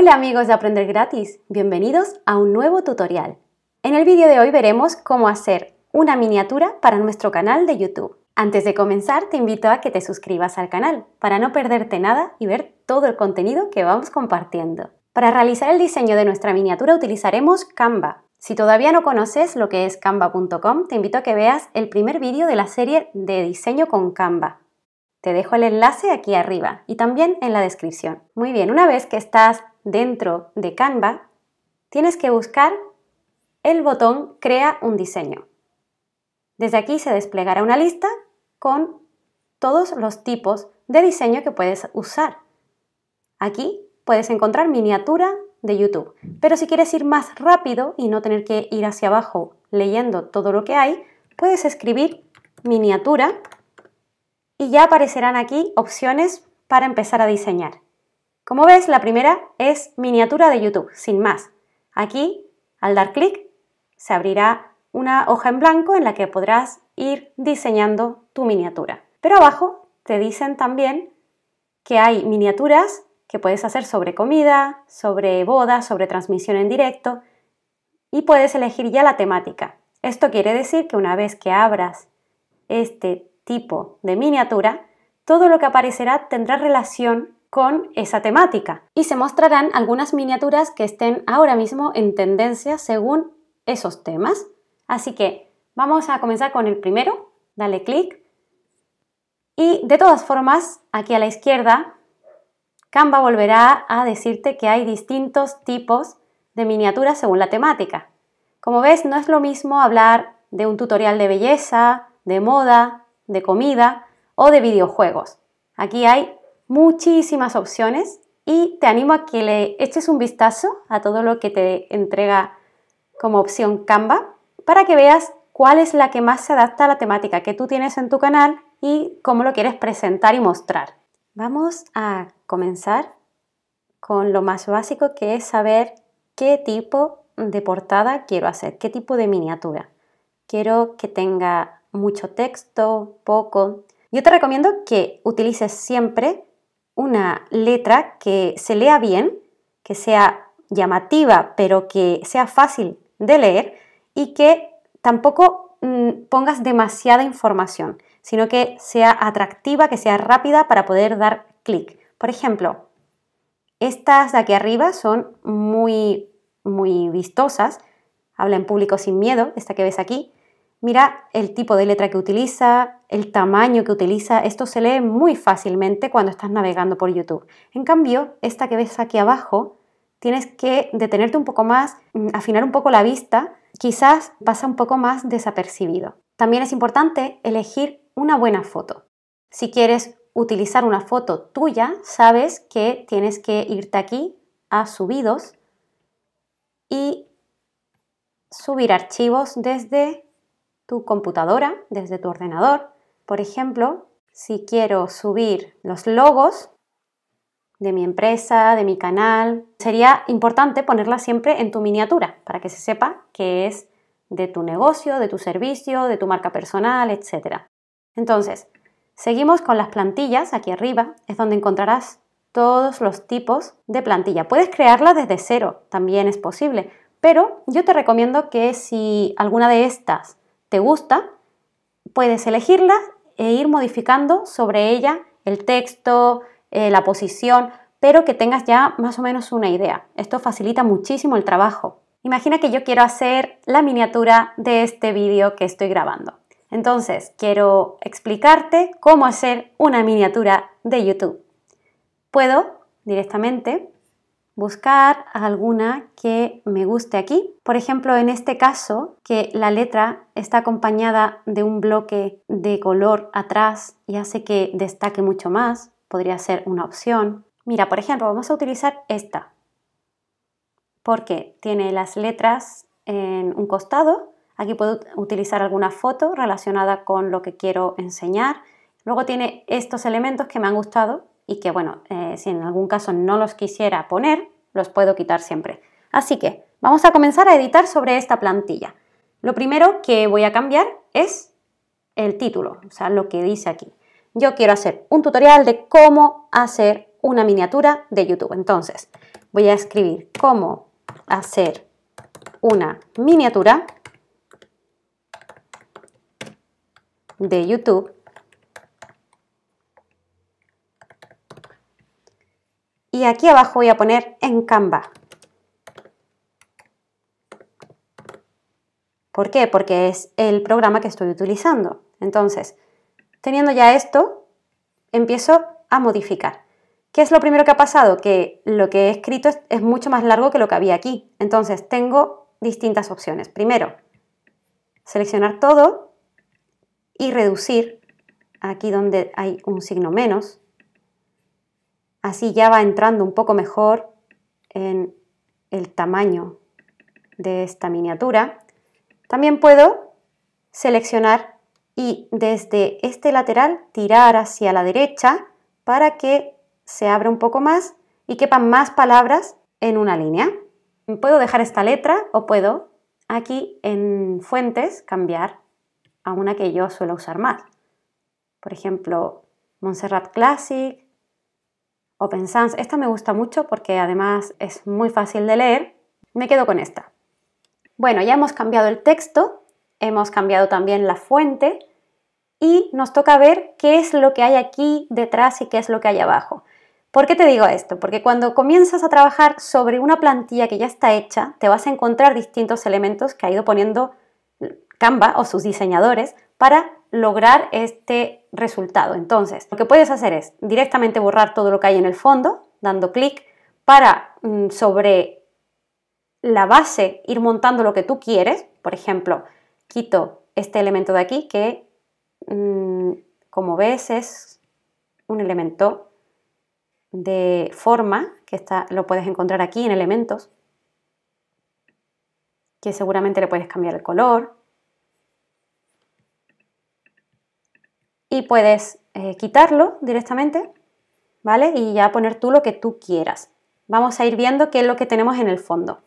Hola amigos de Aprender Gratis, bienvenidos a un nuevo tutorial. En el vídeo de hoy veremos cómo hacer una miniatura para nuestro canal de YouTube. Antes de comenzar te invito a que te suscribas al canal para no perderte nada y ver todo el contenido que vamos compartiendo. Para realizar el diseño de nuestra miniatura utilizaremos Canva. Si todavía no conoces lo que es canva.com, te invito a que veas el primer vídeo de la serie de diseño con Canva. Te dejo el enlace aquí arriba y también en la descripción. Muy bien, una vez que estás dentro de Canva, tienes que buscar el botón Crea un diseño. Desde aquí se desplegará una lista con todos los tipos de diseño que puedes usar. Aquí puedes encontrar miniatura de YouTube, pero si quieres ir más rápido y no tener que ir hacia abajo leyendo todo lo que hay, puedes escribir miniatura y ya aparecerán aquí opciones para empezar a diseñar. Como ves, la primera es miniatura de YouTube, sin más. Aquí, al dar clic, se abrirá una hoja en blanco en la que podrás ir diseñando tu miniatura. Pero abajo te dicen también que hay miniaturas que puedes hacer sobre comida, sobre boda, sobre transmisión en directo y puedes elegir ya la temática. Esto quiere decir que una vez que abras este tipo de miniatura, todo lo que aparecerá tendrá relación con esa temática. Y se mostrarán algunas miniaturas que estén ahora mismo en tendencia según esos temas. Así que vamos a comenzar con el primero, dale clic. Y de todas formas, aquí a la izquierda, Canva volverá a decirte que hay distintos tipos de miniaturas según la temática. Como ves, no es lo mismo hablar de un tutorial de belleza, de moda, de comida o de videojuegos. Aquí hay muchísimas opciones y te animo a que le eches un vistazo a todo lo que te entrega como opción Canva para que veas cuál es la que más se adapta a la temática que tú tienes en tu canal y cómo lo quieres presentar y mostrar. Vamos a comenzar con lo más básico que es saber qué tipo de portada quiero hacer, qué tipo de miniatura. Quiero que tenga mucho texto, poco. Yo te recomiendo que utilices siempre una letra que se lea bien, que sea llamativa, pero que sea fácil de leer y que tampoco mm, pongas demasiada información, sino que sea atractiva, que sea rápida para poder dar clic. Por ejemplo, estas de aquí arriba son muy, muy vistosas. Habla en público sin miedo, esta que ves aquí. Mira el tipo de letra que utiliza, el tamaño que utiliza, esto se lee muy fácilmente cuando estás navegando por YouTube. En cambio, esta que ves aquí abajo, tienes que detenerte un poco más, mm, afinar un poco la vista, quizás pasa un poco más desapercibido. También es importante elegir una buena foto. Si quieres utilizar una foto tuya, sabes que tienes que irte aquí a subidos y subir archivos desde tu computadora, desde tu ordenador. Por ejemplo, si quiero subir los logos de mi empresa, de mi canal, sería importante ponerla siempre en tu miniatura para que se sepa que es de tu negocio, de tu servicio, de tu marca personal, etc. Entonces, seguimos con las plantillas, aquí arriba es donde encontrarás todos los tipos de plantilla. Puedes crearla desde cero, también es posible, pero yo te recomiendo que si alguna de estas te gusta, puedes elegirla e ir modificando sobre ella el texto, eh, la posición, pero que tengas ya más o menos una idea. Esto facilita muchísimo el trabajo. Imagina que yo quiero hacer la miniatura de este vídeo que estoy grabando. Entonces, quiero explicarte cómo hacer una miniatura de YouTube. Puedo directamente buscar alguna que me guste aquí. Por ejemplo, en este caso, que la letra está acompañada de un bloque de color atrás y hace que destaque mucho más, podría ser una opción. Mira, por ejemplo, vamos a utilizar esta, porque tiene las letras en un costado. Aquí puedo utilizar alguna foto relacionada con lo que quiero enseñar. Luego tiene estos elementos que me han gustado, y que, bueno, eh, si en algún caso no los quisiera poner, los puedo quitar siempre. Así que vamos a comenzar a editar sobre esta plantilla. Lo primero que voy a cambiar es el título, o sea, lo que dice aquí. Yo quiero hacer un tutorial de cómo hacer una miniatura de YouTube. Entonces, voy a escribir cómo hacer una miniatura de YouTube y aquí abajo voy a poner en Canva. ¿Por qué? Porque es el programa que estoy utilizando. Entonces, teniendo ya esto, empiezo a modificar. ¿Qué es lo primero que ha pasado? Que lo que he escrito es, mucho más largo que lo que había aquí. Entonces, tengo distintas opciones. Primero, seleccionar todo y reducir aquí donde hay un signo menos Así ya va entrando un poco mejor en el tamaño de esta miniatura. También puedo seleccionar y desde este lateral tirar hacia la derecha para que se abra un poco más y quepan más palabras en una línea. Puedo dejar esta letra o puedo aquí en fuentes cambiar a una que yo suelo usar más. Por ejemplo, Montserrat Classic, Open Sans. Esta me gusta mucho porque además es muy fácil de leer. Me quedo con esta. Bueno, ya hemos cambiado el texto, hemos cambiado también la fuente y nos toca ver qué es lo que hay aquí detrás y qué es lo que hay abajo. ¿Por qué te digo esto? Porque cuando comienzas a trabajar sobre una plantilla que ya está hecha, te vas a encontrar distintos elementos que ha ido poniendo Canva o sus diseñadores para lograr este resultado. Entonces, lo que puedes hacer es directamente borrar todo lo que hay en el fondo, dando clic para mm, sobre la base ir montando lo que tú quieres. Por ejemplo, quito este elemento de aquí que, mm, como ves, es un elemento de forma que está, lo puedes encontrar aquí en elementos, que seguramente le puedes cambiar el color, puedes eh, quitarlo directamente, ¿vale? Y ya poner tú lo que tú quieras. Vamos a ir viendo qué es lo que tenemos en el fondo.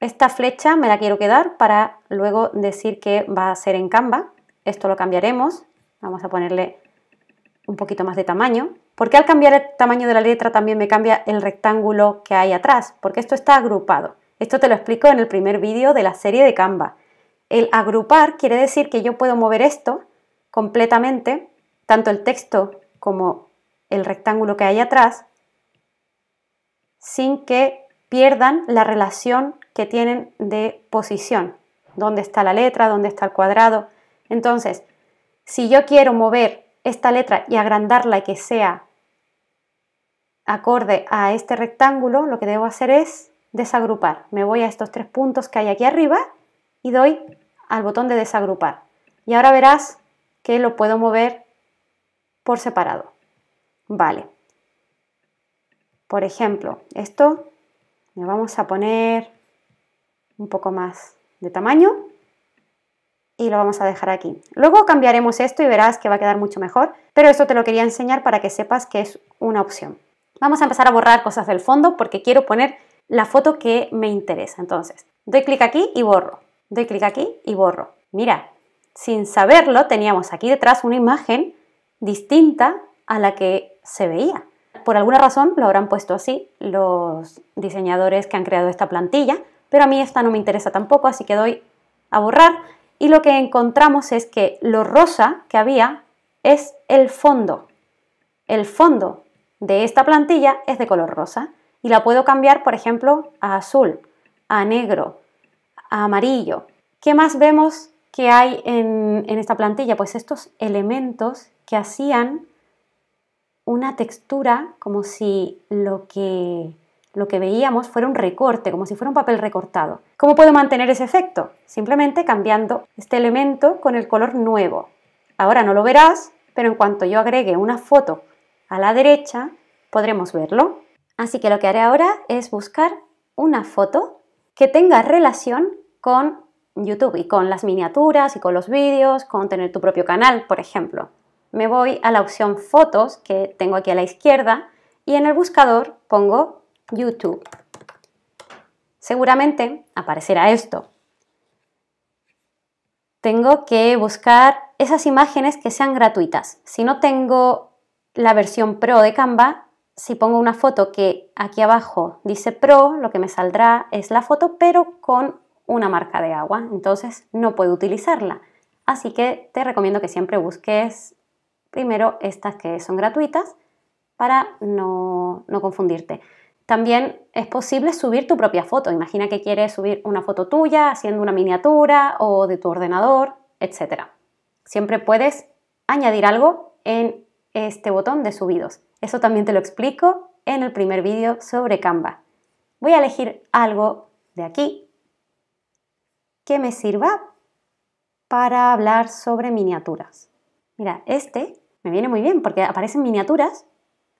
Esta flecha me la quiero quedar para luego decir que va a ser en Canva. Esto lo cambiaremos. Vamos a ponerle un poquito más de tamaño. Porque al cambiar el tamaño de la letra también me cambia el rectángulo que hay atrás, porque esto está agrupado. Esto te lo explico en el primer vídeo de la serie de Canva. El agrupar quiere decir que yo puedo mover esto completamente tanto el texto como el rectángulo que hay atrás sin que pierdan la relación que tienen de posición, dónde está la letra, dónde está el cuadrado. Entonces, si yo quiero mover esta letra y agrandarla y que sea acorde a este rectángulo, lo que debo hacer es desagrupar. Me voy a estos tres puntos que hay aquí arriba y doy al botón de desagrupar. Y ahora verás que lo puedo mover por separado. Vale. Por ejemplo, esto le vamos a poner un poco más de tamaño y lo vamos a dejar aquí. Luego cambiaremos esto y verás que va a quedar mucho mejor, pero esto te lo quería enseñar para que sepas que es una opción. Vamos a empezar a borrar cosas del fondo porque quiero poner la foto que me interesa. Entonces, doy clic aquí y borro. Doy clic aquí y borro. Mira, sin saberlo, teníamos aquí detrás una imagen distinta a la que se veía. Por alguna razón lo habrán puesto así los diseñadores que han creado esta plantilla, pero a mí esta no me interesa tampoco, así que doy a borrar y lo que encontramos es que lo rosa que había es el fondo. El fondo de esta plantilla es de color rosa y la puedo cambiar, por ejemplo, a azul, a negro, a amarillo. ¿Qué más vemos que hay en, esta plantilla? Pues estos elementos que hacían una textura como si lo que, lo que veíamos fuera un recorte, como si fuera un papel recortado. ¿Cómo puedo mantener ese efecto? Simplemente cambiando este elemento con el color nuevo. Ahora no lo verás, pero en cuanto yo agregue una foto a la derecha, podremos verlo. Así que lo que haré ahora es buscar una foto que tenga relación con YouTube y con las miniaturas y con los vídeos, con tener tu propio canal, por ejemplo. Me voy a la opción fotos que tengo aquí a la izquierda y en el buscador pongo YouTube. Seguramente aparecerá esto. Tengo que buscar esas imágenes que sean gratuitas. Si no tengo la versión Pro de Canva, si pongo una foto que aquí abajo dice Pro, lo que me saldrá es la foto, pero con una marca de agua, entonces no puedo utilizarla. Así que te recomiendo que siempre busques primero estas que son gratuitas para no, confundirte. También es posible subir tu propia foto. Imagina que quieres subir una foto tuya haciendo una miniatura o de tu ordenador, etc. Siempre puedes añadir algo en este botón de subidos. Eso también te lo explico en el primer vídeo sobre Canva. Voy a elegir algo de aquí que me sirva para hablar sobre miniaturas. Mira, este me viene muy bien porque aparecen miniaturas,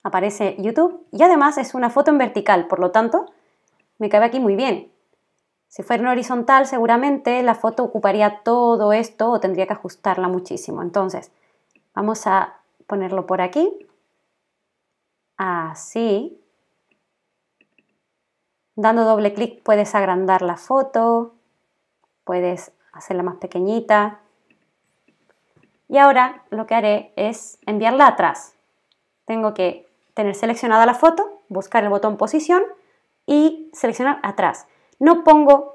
aparece YouTube y además es una foto en vertical, por lo tanto, me cabe aquí muy bien. Si fuera en horizontal, seguramente la foto ocuparía todo esto o tendría que ajustarla muchísimo. Entonces, vamos a ponerlo por aquí, así. Dando doble clic puedes agrandar la foto, puedes hacerla más pequeñita. Y ahora lo que haré es enviarla atrás. Tengo que tener seleccionada la foto, buscar el botón posición y seleccionar atrás. No pongo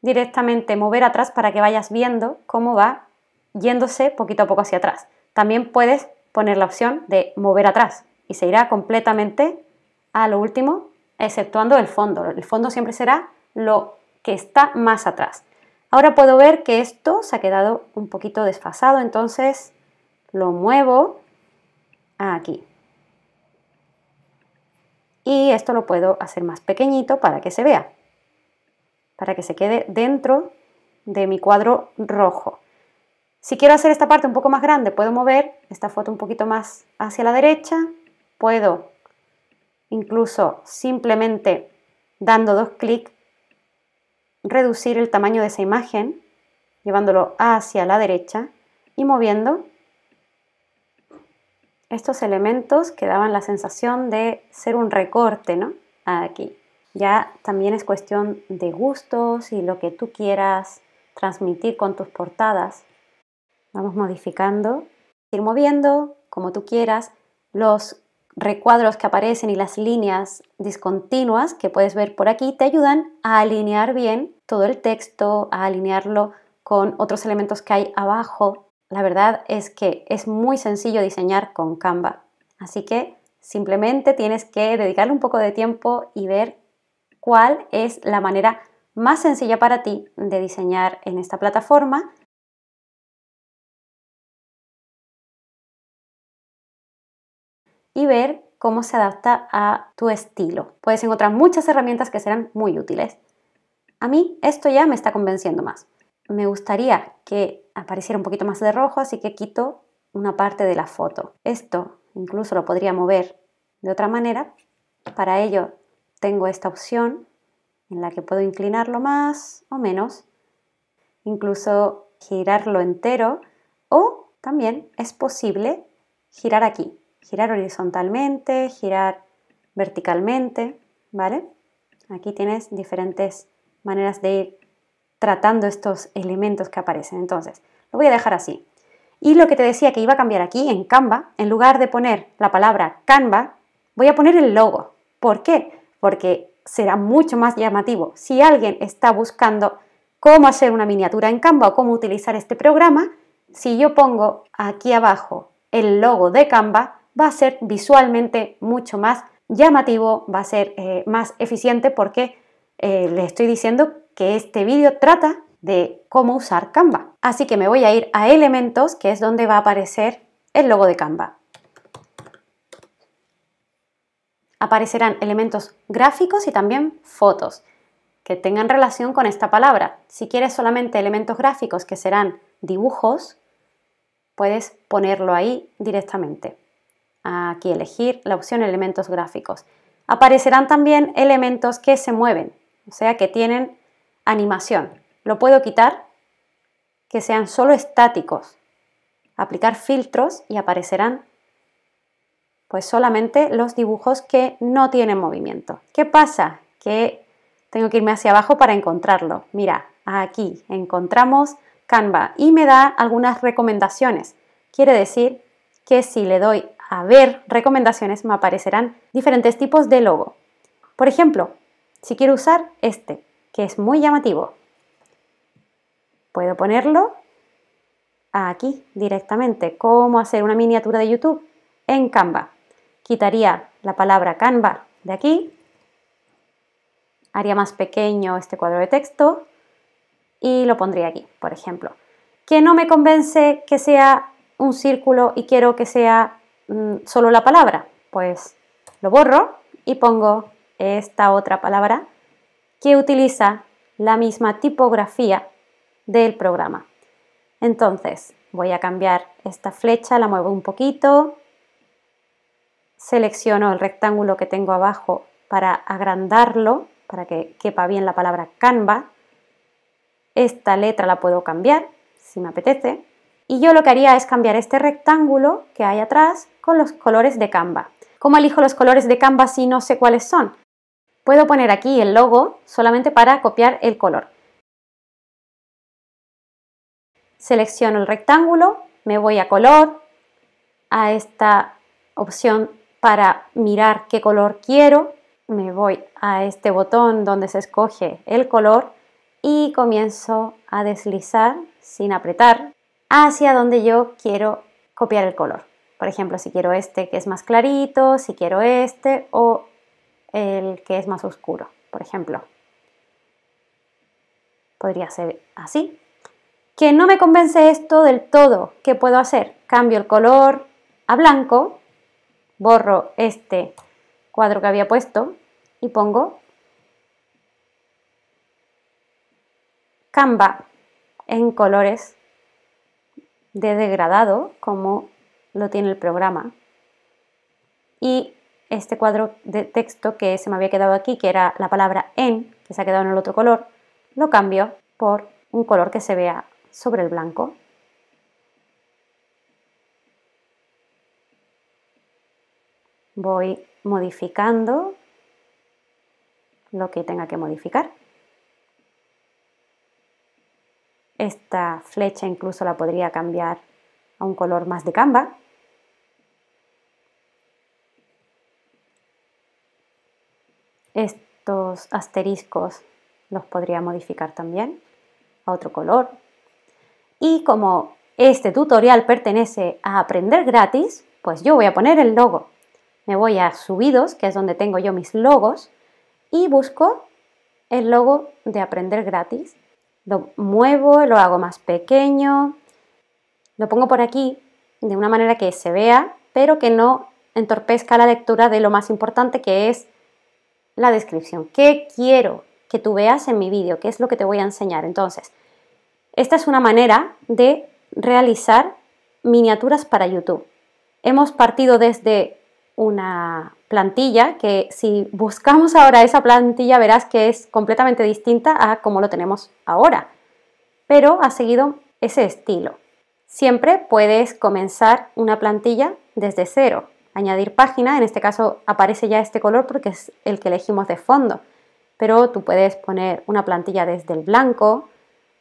directamente mover atrás para que vayas viendo cómo va yéndose poquito a poco hacia atrás. También puedes poner la opción de mover atrás y se irá completamente a lo último, exceptuando el fondo. El fondo siempre será lo que está más atrás. Ahora puedo ver que esto se ha quedado un poquito desfasado, entonces lo muevo aquí. Y esto lo puedo hacer más pequeñito para que se vea, para que se quede dentro de mi cuadro rojo. Si quiero hacer esta parte un poco más grande, puedo mover esta foto un poquito más hacia la derecha, puedo incluso simplemente dando dos clics reducir el tamaño de esa imagen, llevándolo hacia la derecha y moviendo, estos elementos que daban la sensación de ser un recorte, ¿no? Aquí. Ya también es cuestión de gustos y lo que tú quieras transmitir con tus portadas. Vamos modificando, ir moviendo como tú quieras los recuadros que aparecen y las líneas discontinuas que puedes ver por aquí te ayudan a alinear bien todo el texto, a alinearlo con otros elementos que hay abajo. La verdad es que es muy sencillo diseñar con Canva. Así que simplemente tienes que dedicarle un poco de tiempo y ver cuál es la manera más sencilla para ti de diseñar en esta plataforma y ver cómo se adapta a tu estilo. Puedes encontrar muchas herramientas que serán muy útiles. A mí esto ya me está convenciendo más. Me gustaría que apareciera un poquito más de rojo, así que quito una parte de la foto. Esto incluso lo podría mover de otra manera. Para ello tengo esta opción en la que puedo inclinarlo más o menos, incluso girarlo entero o también es posible girar aquí girar horizontalmente, girar verticalmente, ¿vale? Aquí tienes diferentes maneras de ir tratando estos elementos que aparecen. Entonces, lo voy a dejar así. Y lo que te decía que iba a cambiar aquí en Canva, en lugar de poner la palabra Canva, voy a poner el logo. ¿Por qué? Porque será mucho más llamativo. Si alguien está buscando cómo hacer una miniatura en Canva o cómo utilizar este programa, si yo pongo aquí abajo el logo de Canva, va a ser visualmente mucho más llamativo, va a ser eh, más eficiente porque eh, le estoy diciendo que este vídeo trata de cómo usar Canva. Así que me voy a ir a elementos, que es donde va a aparecer el logo de Canva. Aparecerán elementos gráficos y también fotos que tengan relación con esta palabra. Si quieres solamente elementos gráficos que serán dibujos, puedes ponerlo ahí directamente aquí elegir la opción elementos gráficos. Aparecerán también elementos que se mueven, o sea que tienen animación. Lo puedo quitar, que sean solo estáticos, aplicar filtros y aparecerán pues solamente los dibujos que no tienen movimiento. ¿Qué pasa? Que tengo que irme hacia abajo para encontrarlo. Mira, aquí encontramos Canva y me da algunas recomendaciones. Quiere decir que si le doy a ver recomendaciones me aparecerán diferentes tipos de logo. Por ejemplo, si quiero usar este, que es muy llamativo, puedo ponerlo aquí directamente, como hacer una miniatura de YouTube en Canva. Quitaría la palabra Canva de aquí, haría más pequeño este cuadro de texto y lo pondría aquí, por ejemplo. Que no me convence que sea un círculo y quiero que sea Mm, solo la palabra, pues lo borro y pongo esta otra palabra que utiliza la misma tipografía del programa. Entonces voy a cambiar esta flecha, la muevo un poquito, selecciono el rectángulo que tengo abajo para agrandarlo, para que quepa bien la palabra Canva. Esta letra la puedo cambiar si me apetece. Y yo lo que haría es cambiar este rectángulo que hay atrás con los colores de Canva. ¿Cómo elijo los colores de Canva si no sé cuáles son? Puedo poner aquí el logo solamente para copiar el color. Selecciono el rectángulo, me voy a color, a esta opción para mirar qué color quiero, me voy a este botón donde se escoge el color y comienzo a deslizar sin apretar hacia donde yo quiero copiar el color. Por ejemplo, si quiero este que es más clarito, si quiero este o el que es más oscuro, por ejemplo. Podría ser así. Que no me convence esto del todo, ¿qué puedo hacer? Cambio el color a blanco, borro este cuadro que había puesto y pongo Canva en colores de degradado, como lo tiene el programa. Y este cuadro de texto que se me había quedado aquí, que era la palabra en, que se ha quedado en el otro color, lo cambio por un color que se vea sobre el blanco. Voy modificando lo que tenga que modificar. Esta flecha incluso la podría cambiar a un color más de Canva. Estos asteriscos los podría modificar también a otro color. Y como este tutorial pertenece a Aprender Gratis, pues yo voy a poner el logo. Me voy a Subidos, que es donde tengo yo mis logos, y busco el logo de Aprender Gratis lo muevo, lo hago más pequeño, lo pongo por aquí de una manera que se vea, pero que no entorpezca la lectura de lo más importante que es la descripción. ¿Qué quiero que tú veas en mi vídeo? ¿Qué es lo que te voy a enseñar? Entonces, esta es una manera de realizar miniaturas para YouTube. Hemos partido desde una plantilla que si buscamos ahora esa plantilla verás que es completamente distinta a como lo tenemos ahora, pero ha seguido ese estilo. Siempre puedes comenzar una plantilla desde cero, añadir página, en este caso aparece ya este color porque es el que elegimos de fondo, pero tú puedes poner una plantilla desde el blanco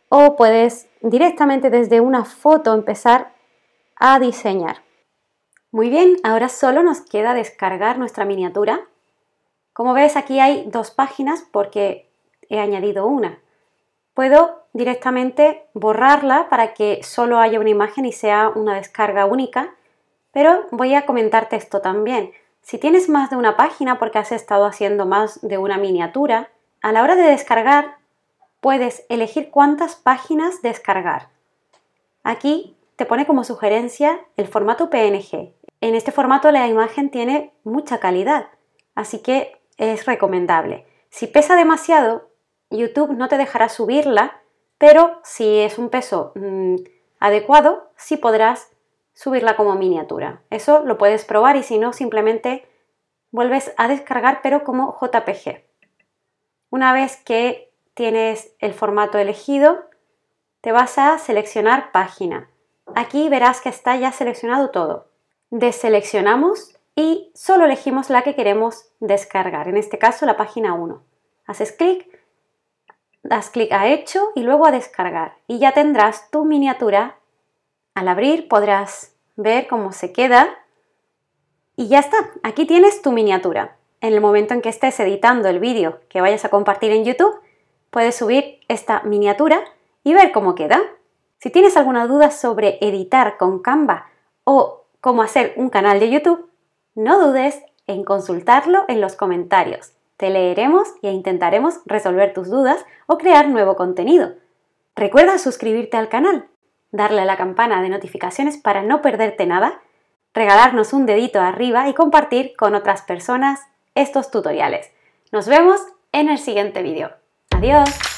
o puedes directamente desde una foto empezar a diseñar. Muy bien, ahora solo nos queda descargar nuestra miniatura. Como ves aquí hay dos páginas porque he añadido una. Puedo directamente borrarla para que solo haya una imagen y sea una descarga única, pero voy a comentarte esto también. Si tienes más de una página porque has estado haciendo más de una miniatura, a la hora de descargar puedes elegir cuántas páginas descargar. Aquí te pone como sugerencia el formato PNG, en este formato la imagen tiene mucha calidad, así que es recomendable. Si pesa demasiado, YouTube no te dejará subirla, pero si es un peso mm, adecuado, sí podrás subirla como miniatura. Eso lo puedes probar y si no, simplemente vuelves a descargar, pero como JPG. Una vez que tienes el formato elegido, te vas a seleccionar página. Aquí verás que está ya seleccionado todo deseleccionamos y solo elegimos la que queremos descargar, en este caso la página 1. Haces clic, das clic a hecho y luego a descargar y ya tendrás tu miniatura. Al abrir podrás ver cómo se queda y ya está, aquí tienes tu miniatura. En el momento en que estés editando el vídeo que vayas a compartir en YouTube, puedes subir esta miniatura y ver cómo queda. Si tienes alguna duda sobre editar con Canva o cómo hacer un canal de YouTube, no dudes en consultarlo en los comentarios. Te leeremos e intentaremos resolver tus dudas o crear nuevo contenido. Recuerda suscribirte al canal, darle a la campana de notificaciones para no perderte nada, regalarnos un dedito arriba y compartir con otras personas estos tutoriales. Nos vemos en el siguiente vídeo. Adiós.